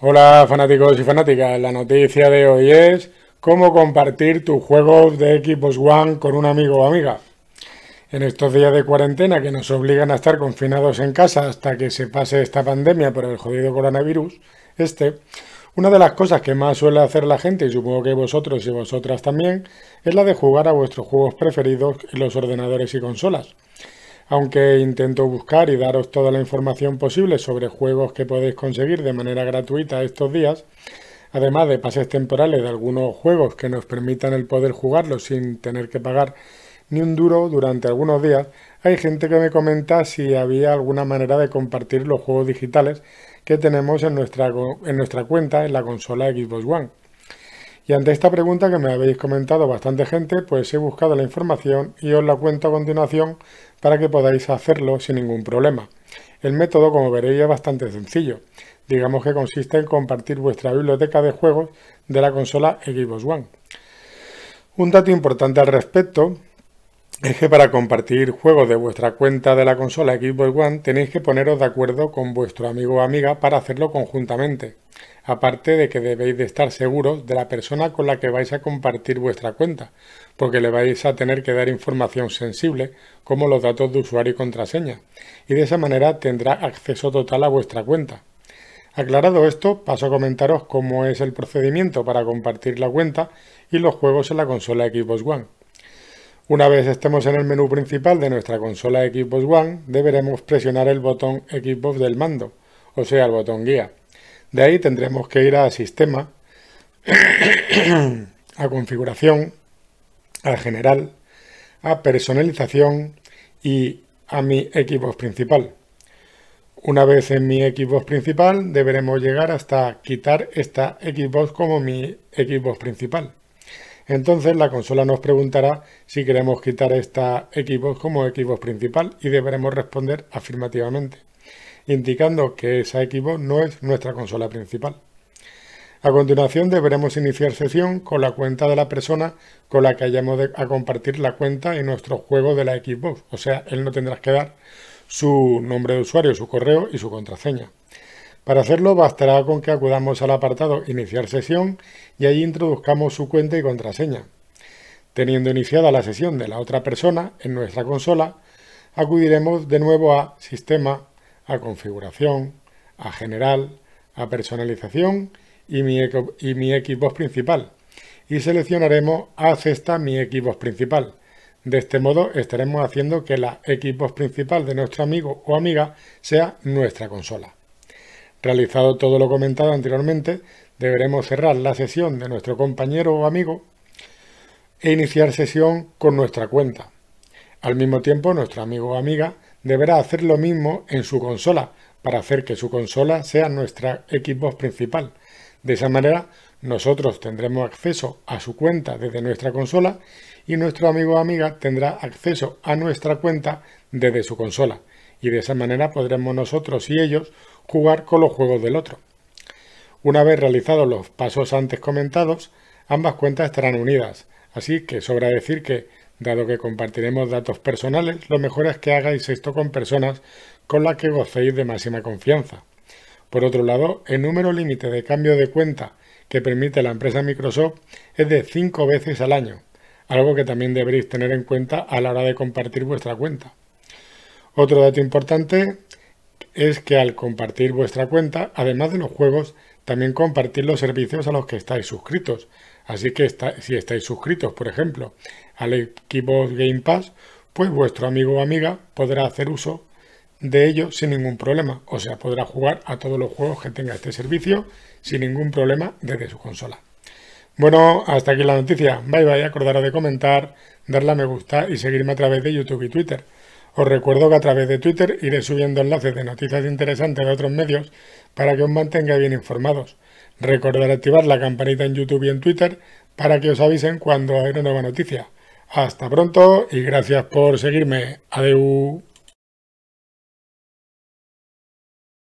Hola fanáticos y fanáticas, la noticia de hoy es cómo compartir tus juegos de equipos One con un amigo o amiga. En estos días de cuarentena que nos obligan a estar confinados en casa hasta que se pase esta pandemia por el jodido coronavirus, este, una de las cosas que más suele hacer la gente, y supongo que vosotros y vosotras también, es la de jugar a vuestros juegos preferidos en los ordenadores y consolas. Aunque intento buscar y daros toda la información posible sobre juegos que podéis conseguir de manera gratuita estos días, además de pases temporales de algunos juegos que nos permitan el poder jugarlos sin tener que pagar ni un duro durante algunos días, hay gente que me comenta si había alguna manera de compartir los juegos digitales que tenemos en nuestra, en nuestra cuenta en la consola Xbox One. Y ante esta pregunta que me habéis comentado bastante gente, pues he buscado la información y os la cuento a continuación para que podáis hacerlo sin ningún problema. El método, como veréis, es bastante sencillo. Digamos que consiste en compartir vuestra biblioteca de juegos de la consola Xbox One. Un dato importante al respecto es que para compartir juegos de vuestra cuenta de la consola Xbox One tenéis que poneros de acuerdo con vuestro amigo o amiga para hacerlo conjuntamente aparte de que debéis de estar seguros de la persona con la que vais a compartir vuestra cuenta, porque le vais a tener que dar información sensible como los datos de usuario y contraseña, y de esa manera tendrá acceso total a vuestra cuenta. Aclarado esto, paso a comentaros cómo es el procedimiento para compartir la cuenta y los juegos en la consola Xbox One. Una vez estemos en el menú principal de nuestra consola Xbox One, deberemos presionar el botón Xbox del mando, o sea, el botón guía. De ahí tendremos que ir a Sistema, a Configuración, a General, a Personalización y a mi equipo principal. Una vez en mi Xbox principal deberemos llegar hasta quitar esta Xbox como mi Xbox principal. Entonces la consola nos preguntará si queremos quitar esta Xbox como Xbox principal y deberemos responder afirmativamente indicando que esa Xbox no es nuestra consola principal. A continuación deberemos iniciar sesión con la cuenta de la persona con la que hayamos a compartir la cuenta en nuestro juego de la Xbox, o sea, él no tendrá que dar su nombre de usuario, su correo y su contraseña. Para hacerlo bastará con que acudamos al apartado Iniciar sesión y allí introduzcamos su cuenta y contraseña. Teniendo iniciada la sesión de la otra persona en nuestra consola, acudiremos de nuevo a Sistema, a configuración, a general, a personalización y mi, y mi principal. Y seleccionaremos a cesta mi Equipos principal. De este modo estaremos haciendo que la Equipos principal de nuestro amigo o amiga sea nuestra consola. Realizado todo lo comentado anteriormente, deberemos cerrar la sesión de nuestro compañero o amigo e iniciar sesión con nuestra cuenta. Al mismo tiempo, nuestro amigo o amiga deberá hacer lo mismo en su consola para hacer que su consola sea nuestra Xbox principal. De esa manera, nosotros tendremos acceso a su cuenta desde nuestra consola y nuestro amigo o amiga tendrá acceso a nuestra cuenta desde su consola. Y de esa manera podremos nosotros y ellos jugar con los juegos del otro. Una vez realizados los pasos antes comentados, ambas cuentas estarán unidas, así que sobra decir que Dado que compartiremos datos personales, lo mejor es que hagáis esto con personas con las que gocéis de máxima confianza. Por otro lado, el número límite de cambio de cuenta que permite la empresa Microsoft es de 5 veces al año, algo que también deberéis tener en cuenta a la hora de compartir vuestra cuenta. Otro dato importante es que al compartir vuestra cuenta, además de los juegos, también compartir los servicios a los que estáis suscritos. Así que si estáis suscritos, por ejemplo, al Xbox Game Pass, pues vuestro amigo o amiga podrá hacer uso de ello sin ningún problema. O sea, podrá jugar a todos los juegos que tenga este servicio sin ningún problema desde su consola. Bueno, hasta aquí la noticia. Bye bye, acordaros de comentar, darle a me gusta y seguirme a través de YouTube y Twitter. Os recuerdo que a través de Twitter iré subiendo enlaces de noticias interesantes de otros medios para que os mantenga bien informados. Recordar activar la campanita en YouTube y en Twitter para que os avisen cuando haya una nueva noticia. Hasta pronto y gracias por seguirme. Adiós.